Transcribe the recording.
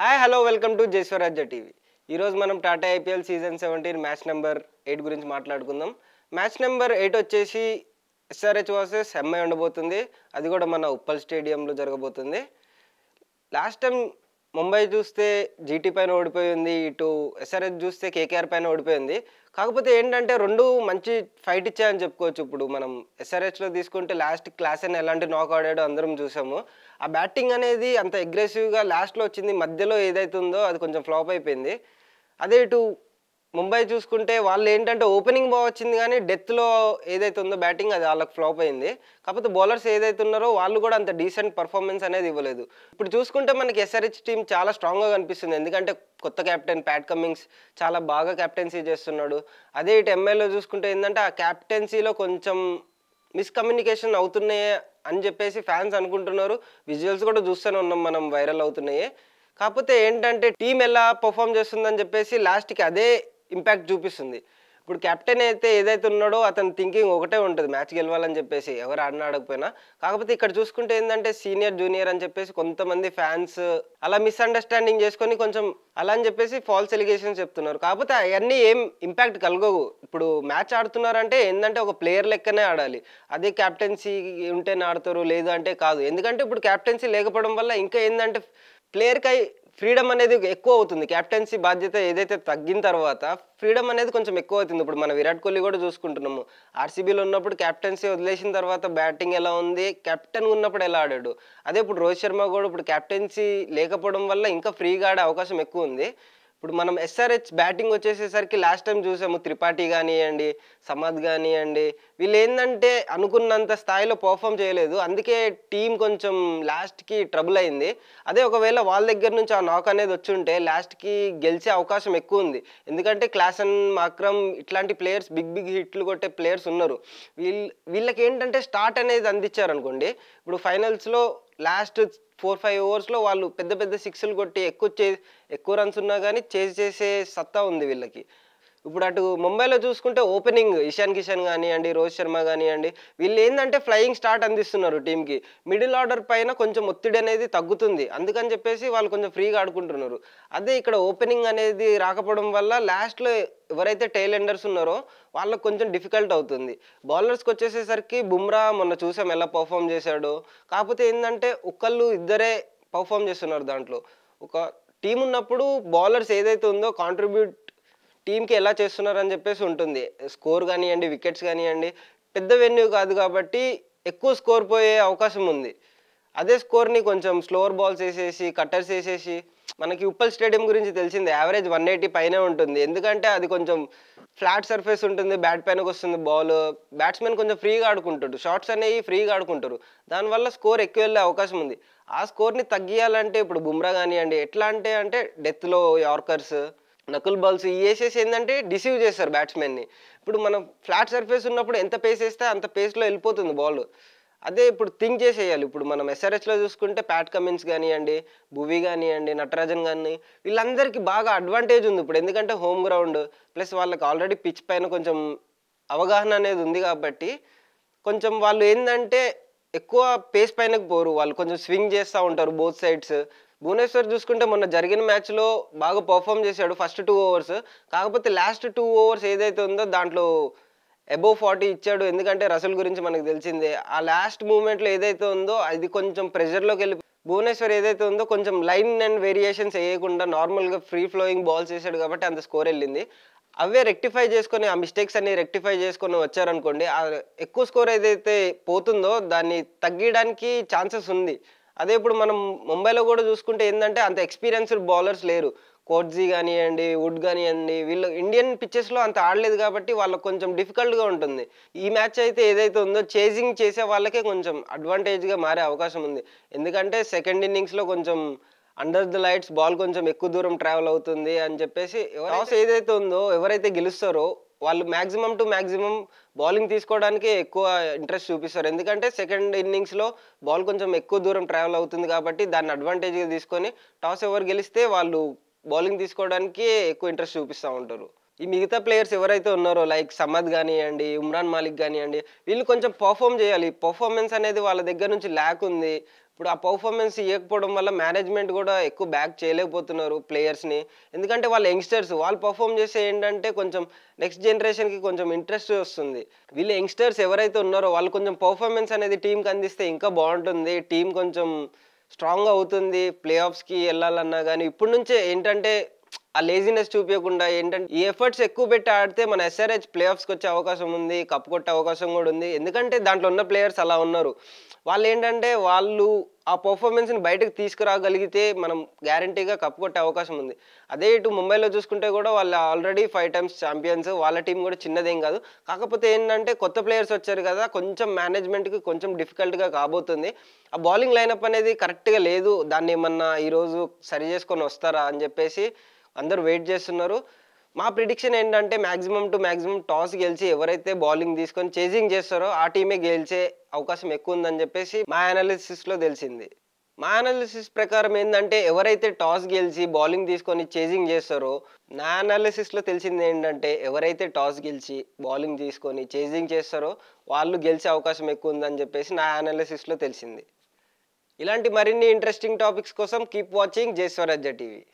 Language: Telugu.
hi hello welcome to Jayaswarajya TV ఈరోజు మనం Tata IPL season seventeen match number eight గురించి మాట్లాడుకుందాం మ్యాచ్ నెంబర్ ఎయిట్ వచ్చేసి ఎస్ఆర్హెచ్ వర్సెస్ ఎంఐ ఉండబోతుంది అది కూడా మన ఉప్పల్ స్టేడియంలో జరగబోతుంది లాస్ట్ టైం ముంబై చూస్తే జీటీ పైన ఓడిపోయింది ఇటు ఎస్ఆర్ఎస్ చూస్తే కేకేఆర్ పైన ఓడిపోయింది కాకపోతే ఏంటంటే రెండు మంచి ఫైట్ ఇచ్చాయని చెప్పుకోవచ్చు ఇప్పుడు మనం ఎస్ఆర్హెచ్లో తీసుకుంటే లాస్ట్ క్లాస్ అని ఎలాంటి నాక్ ఆడాడో అందరం చూసాము ఆ బ్యాటింగ్ అనేది అంత అగ్రెసివ్గా లాస్ట్లో వచ్చింది మధ్యలో ఏదైతుందో అది కొంచెం ఫ్లాప్ అయిపోయింది అదే ఇటు ముంబై చూసుకుంటే వాళ్ళు ఏంటంటే ఓపెనింగ్ బాగా వచ్చింది కానీ డెత్లో ఏదైతే ఉందో బ్యాటింగ్ అది వాళ్ళకి ఫ్లాప్ అయింది కాకపోతే బౌలర్స్ ఏదైతే ఉన్నారో వాళ్ళు కూడా అంత డీసెంట్ పర్ఫార్మెన్స్ అనేది ఇవ్వలేదు ఇప్పుడు చూసుకుంటే మనకి ఎస్ఆర్హెచ్ టీం చాలా స్ట్రాంగ్గా కనిపిస్తుంది ఎందుకంటే కొత్త కెప్టెన్ ప్యాట్ కమ్మింగ్స్ చాలా బాగా కెప్టెన్సీ చేస్తున్నాడు అదే ఇటు ఎంఐలో చూసుకుంటే ఏంటంటే ఆ కెప్టెన్సీలో కొంచెం మిస్కమ్యూనికేషన్ అవుతున్నాయే అని చెప్పేసి ఫ్యాన్స్ అనుకుంటున్నారు విజువల్స్ కూడా చూస్తూనే ఉన్నాం మనం వైరల్ అవుతున్నాయి కాకపోతే ఏంటంటే టీం ఎలా పర్ఫామ్ చేస్తుందని చెప్పేసి లాస్ట్కి అదే ఇంపాక్ట్ చూపిస్తుంది ఇప్పుడు కెప్టెన్ అయితే ఏదైతే ఉన్నాడో అతని థింకింగ్ ఒకటే ఉంటుంది మ్యాచ్ గెలవాలని చెప్పేసి ఎవరు ఆడినా ఆడకపోయినా కాకపోతే ఇక్కడ చూసుకుంటే ఏంటంటే సీనియర్ జూనియర్ అని చెప్పేసి కొంతమంది ఫ్యాన్స్ అలా మిస్అండర్స్టాండింగ్ చేసుకొని కొంచెం అలా అని చెప్పేసి ఫాల్స్ ఎలిగేషన్స్ చెప్తున్నారు కాకపోతే అవన్నీ ఏం ఇంపాక్ట్ కలగవు ఇప్పుడు మ్యాచ్ ఆడుతున్నారంటే ఏంటంటే ఒక ప్లేయర్ లెక్కనే ఆడాలి అదే క్యాప్టెన్సీ ఉంటేనే ఆడతారు లేదు అంటే కాదు ఎందుకంటే ఇప్పుడు క్యాప్టెన్సీ లేకపోవడం వల్ల ఇంకా ఏంటంటే ప్లేయర్కి ఫ్రీడమ్ అనేది ఎక్కువ అవుతుంది క్యాప్టెన్సీ బాధ్యత ఏదైతే తగ్గిన తర్వాత ఫ్రీడమ్ అనేది కొంచెం ఎక్కువ అవుతుంది ఇప్పుడు మన విరాట్ కోహ్లీ కూడా చూసుకుంటున్నాము ఆర్సీబీలో ఉన్నప్పుడు క్యాప్టెన్సీ వదిలేసిన తర్వాత బ్యాటింగ్ ఎలా ఉంది కెప్టెన్ ఉన్నప్పుడు ఎలా ఆడాడు అదే ఇప్పుడు రోహిత్ శర్మ కూడా ఇప్పుడు క్యాప్టెన్సీ లేకపోవడం వల్ల ఇంకా ఫ్రీగా ఆడే అవకాశం ఎక్కువ ఉంది ఇప్పుడు మనం ఎస్ఆర్హెచ్ బ్యాటింగ్ వచ్చేసేసరికి లాస్ట్ టైం చూసాము త్రిపాఠి కానివ్వండి సమద్ కానివ్వండి వీళ్ళు ఏంటంటే అనుకున్నంత స్థాయిలో పర్ఫామ్ చేయలేదు అందుకే టీం కొంచెం లాస్ట్కి ట్రబుల్ అయింది అదే ఒకవేళ వాళ్ళ దగ్గర నుంచి ఆ నాక్ అనేది వచ్చుంటే లాస్ట్కి గెలిచే అవకాశం ఎక్కువ ఉంది ఎందుకంటే క్లాసన్ మాక్రమ్ ఇట్లాంటి ప్లేయర్స్ బిగ్ బిగ్ హిట్లు కొట్టే ప్లేయర్స్ ఉన్నారు వీళ్ళు వీళ్ళకి ఏంటంటే స్టార్ట్ అనేది అందించారనుకోండి ఇప్పుడు ఫైనల్స్లో లాస్ట్ ఫోర్ ఫైవ్ ఓవర్స్లో వాళ్ళు పెద్ద పెద్ద సిక్స్లు కొట్టి ఎక్కువ చే ఎక్కువ రన్స్ ఉన్నా కానీ చేసి చేసే సత్తా ఉంది వీళ్ళకి ఇప్పుడు అటు ముంబైలో చూసుకుంటే ఓపెనింగ్ ఇషాన్ కిషన్ కానివ్వండి రోహిత్ శర్మ కానివ్వండి వీళ్ళు ఏంటంటే ఫ్లయింగ్ స్టార్ట్ అందిస్తున్నారు టీంకి మిడిల్ ఆర్డర్ పైన కొంచెం ఒత్తిడి అనేది తగ్గుతుంది అందుకని చెప్పేసి వాళ్ళు కొంచెం ఫ్రీగా ఆడుకుంటున్నారు అదే ఇక్కడ ఓపెనింగ్ అనేది రాకపోవడం వల్ల లాస్ట్లో ఎవరైతే టైలెండర్స్ ఉన్నారో వాళ్ళకు కొంచెం డిఫికల్ట్ అవుతుంది బౌలర్స్కి వచ్చేసేసరికి బుమ్రా మొన్న చూసాం ఎలా పర్ఫామ్ చేశాడు కాకపోతే ఏంటంటే ఒకళ్ళు ఇద్దరే పర్ఫామ్ చేస్తున్నారు దాంట్లో ఒక టీం ఉన్నప్పుడు బౌలర్స్ ఏదైతే ఉందో కాంట్రిబ్యూట్ టీంకి ఎలా చేస్తున్నారని చెప్పేసి ఉంటుంది స్కోర్ కానివ్వండి వికెట్స్ కానివ్వండి పెద్ద వెన్యూ కాదు కాబట్టి ఎక్కువ స్కోర్ పోయే అవకాశం ఉంది అదే స్కోర్ని కొంచెం స్లోవర్ బాల్స్ వేసేసి కట్టర్స్ వేసేసి మనకి ఉప్పల్ స్టేడియం గురించి తెలిసింది యావరేజ్ వన్ ఎయిటీ పైనే ఉంటుంది ఎందుకంటే అది కొంచెం ఫ్లాట్ సర్ఫేస్ ఉంటుంది బ్యాట్ పైనకి వస్తుంది బాల్ బ్యాట్స్మెన్ కొంచెం ఫ్రీగా ఆడుకుంటాడు షార్ట్స్ అనేవి ఫ్రీగా ఆడుకుంటారు దానివల్ల స్కోర్ ఎక్కువ వెళ్ళే అవకాశం ఉంది ఆ స్కోర్ని తగ్గియాలంటే ఇప్పుడు బుమ్రా కానివ్వండి ఎట్లా అంటే అంటే డెత్లో యార్కర్స్ నకుల్ బాల్స్ వేసేసి ఏంటంటే డిసీవ్ చేస్తారు బ్యాట్స్మెన్ని ఇప్పుడు మనం ఫ్లాట్ సర్ఫేస్ ఉన్నప్పుడు ఎంత పేస్ వేస్తే అంత పేస్లో వెళ్ళిపోతుంది బాల్ అదే ఇప్పుడు థింక్ చేసేయాలి ఇప్పుడు మనం ఎస్ఆర్ఎస్లో చూసుకుంటే ప్యాట్ కమిన్స్ కానివ్వండి భువి కానివ్వండి నటరాజన్ కానీ వీళ్ళందరికీ బాగా అడ్వాంటేజ్ ఉంది ఇప్పుడు ఎందుకంటే హోమ్ గ్రౌండ్ ప్లస్ వాళ్ళకి ఆల్రెడీ పిచ్ పైన కొంచెం అవగాహన అనేది ఉంది కాబట్టి కొంచెం వాళ్ళు ఏంటంటే ఎక్కువ పేస్ పైనకు పోరు వాళ్ళు కొంచెం స్వింగ్ చేస్తూ ఉంటారు బోత్ సైడ్స్ భువనేశ్వర్ చూసుకుంటే మొన్న జరిగిన మ్యాచ్లో బాగా పర్ఫామ్ చేశాడు ఫస్ట్ టూ ఓవర్స్ కాకపోతే లాస్ట్ టూ ఓవర్స్ ఏదైతే ఉందో దాంట్లో అబోవ్ ఫార్టీ ఇచ్చాడు ఎందుకంటే రసల్ గురించి మనకు తెలిసిందే ఆ లాస్ట్ మూమెంట్లో ఏదైతే ఉందో అది కొంచెం ప్రెషర్లోకి వెళ్ళి భువనేశ్వర్ ఏదైతే ఉందో కొంచెం లైన్ అండ్ వేరియేషన్స్ వేయకుండా నార్మల్గా ఫ్రీ ఫ్లోయింగ్ బాల్స్ వేసాడు కాబట్టి అంత స్కోర్ వెళ్ళింది అవే రెక్టిఫై చేసుకొని ఆ మిస్టేక్స్ అన్ని రెక్టిఫై చేసుకొని వచ్చారనుకోండి ఎక్కువ స్కోర్ ఏదైతే పోతుందో దాన్ని తగ్గించడానికి ఛాన్సెస్ ఉంది అదే ఇప్పుడు మనం ముంబైలో కూడా చూసుకుంటే ఏంటంటే అంత ఎక్స్పీరియన్స్డ్ బౌలర్స్ లేరు కోట్జీ కానివ్వండి వుడ్ కానివ్వండి వీళ్ళు ఇండియన్ పిచ్చెస్లో అంత ఆడలేదు కాబట్టి వాళ్ళకి కొంచెం డిఫికల్ట్గా ఉంటుంది ఈ మ్యాచ్ అయితే ఏదైతే ఉందో చేజింగ్ చేసే వాళ్ళకే కొంచెం అడ్వాంటేజ్గా మారే అవకాశం ఉంది ఎందుకంటే సెకండ్ ఇన్నింగ్స్లో కొంచెం అండర్ ది లైట్స్ బాల్ కొంచెం ఎక్కువ దూరం ట్రావెల్ అవుతుంది అని చెప్పేసి ఏదైతే ఉందో ఎవరైతే గెలుస్తారో వాళ్ళు మ్యాక్సిమం టు మ్యాక్సిమం బౌలింగ్ తీసుకోవడానికి ఎక్కువ ఇంట్రెస్ట్ చూపిస్తారు ఎందుకంటే సెకండ్ ఇన్నింగ్స్లో బాల్ కొంచెం ఎక్కువ దూరం ట్రావెల్ అవుతుంది కాబట్టి దాన్ని అడ్వాంటేజ్గా తీసుకొని టాస్ ఎవరు గెలిస్తే వాళ్ళు బౌలింగ్ తీసుకోవడానికి ఎక్కువ ఇంట్రెస్ట్ చూపిస్తూ ఉంటారు ఈ మిగతా ప్లేయర్స్ ఎవరైతే ఉన్నారో లైక్ సమద్ కానివ్వండి ఉమ్రాన్ మాలిక్ కానివ్వండి వీళ్ళు కొంచెం పర్ఫామ్ చేయాలి పర్ఫార్మెన్స్ అనేది వాళ్ళ దగ్గర నుంచి ల్యాక్ ఉంది ఇప్పుడు ఆ పర్ఫార్మెన్స్ ఇవ్వకపోవడం వల్ల మేనేజ్మెంట్ కూడా ఎక్కువ బ్యాక్ చేయలేకపోతున్నారు ప్లేయర్స్ని ఎందుకంటే వాళ్ళు యంగ్స్టర్స్ వాళ్ళు పర్ఫామ్ చేసే ఏంటంటే కొంచెం నెక్స్ట్ జనరేషన్కి కొంచెం ఇంట్రెస్ట్ వస్తుంది వీళ్ళు యంగ్స్టర్స్ ఎవరైతే ఉన్నారో వాళ్ళు కొంచెం పర్ఫార్మెన్స్ అనేది టీంకి అందిస్తే ఇంకా బాగుంటుంది టీం కొంచెం స్ట్రాంగ్ అవుతుంది ప్లే ఆఫ్స్కి వెళ్ళాలన్నా కానీ ఇప్పుడు నుంచే ఏంటంటే ఆ లేజినెస్ చూపించకుండా ఏంటంటే ఈ ఎఫర్ట్స్ ఎక్కువ పెట్టి ఆడితే మన ఎస్ఆర్హెచ్ ప్లే ఆఫ్స్కి వచ్చే అవకాశం ఉంది కప్పు కొట్టే అవకాశం కూడా ఉంది ఎందుకంటే దాంట్లో ఉన్న ప్లేయర్స్ అలా ఉన్నారు వాళ్ళు ఏంటంటే వాళ్ళు ఆ పర్ఫార్మెన్స్ని బయటకు తీసుకురాగలిగితే మనం గ్యారంటీగా కప్పు కొట్టే అవకాశం ఉంది అదే ఇటు ముంబైలో చూసుకుంటే కూడా వాళ్ళు ఆల్రెడీ ఫైవ్ టైమ్స్ ఛాంపియన్స్ వాళ్ళ టీం కూడా చిన్నదేం కాదు కాకపోతే ఏంటంటే కొత్త ప్లేయర్స్ వచ్చారు కదా కొంచెం మేనేజ్మెంట్కి కొంచెం డిఫికల్ట్గా కాబోతుంది ఆ బౌలింగ్ లైనప్ అనేది కరెక్ట్గా లేదు దాన్ని ఏమన్నా ఈరోజు సరి చేసుకొని వస్తారా అని చెప్పేసి అందరూ వెయిట్ చేస్తున్నారు మా ప్రిడిక్షన్ ఏంటంటే మ్యాక్సిమం టు మ్యాక్సిమం టాస్ గెలిచి ఎవరైతే బౌలింగ్ తీసుకొని చేసింగ్ చేస్తారో ఆ టీమే గెలిచే అవకాశం ఎక్కువ ఉందని చెప్పేసి మా అనాలిసిస్లో తెలిసింది మా అనాలిసిస్ ప్రకారం ఏంటంటే ఎవరైతే టాస్ గెలిచి బౌలింగ్ తీసుకొని చేజింగ్ చేస్తారో నా అనాలిసిస్లో తెలిసింది ఏంటంటే ఎవరైతే టాస్ గెలిచి బౌలింగ్ తీసుకొని చేజింగ్ చేస్తారో వాళ్ళు గెలిచే అవకాశం ఎక్కువ ఉందని చెప్పేసి నా అనాలిసిస్లో తెలిసింది ఇలాంటి మరిన్ని ఇంట్రెస్టింగ్ టాపిక్స్ కోసం కీప్ వాచింగ్ జయస్వరాజ్య టీవీ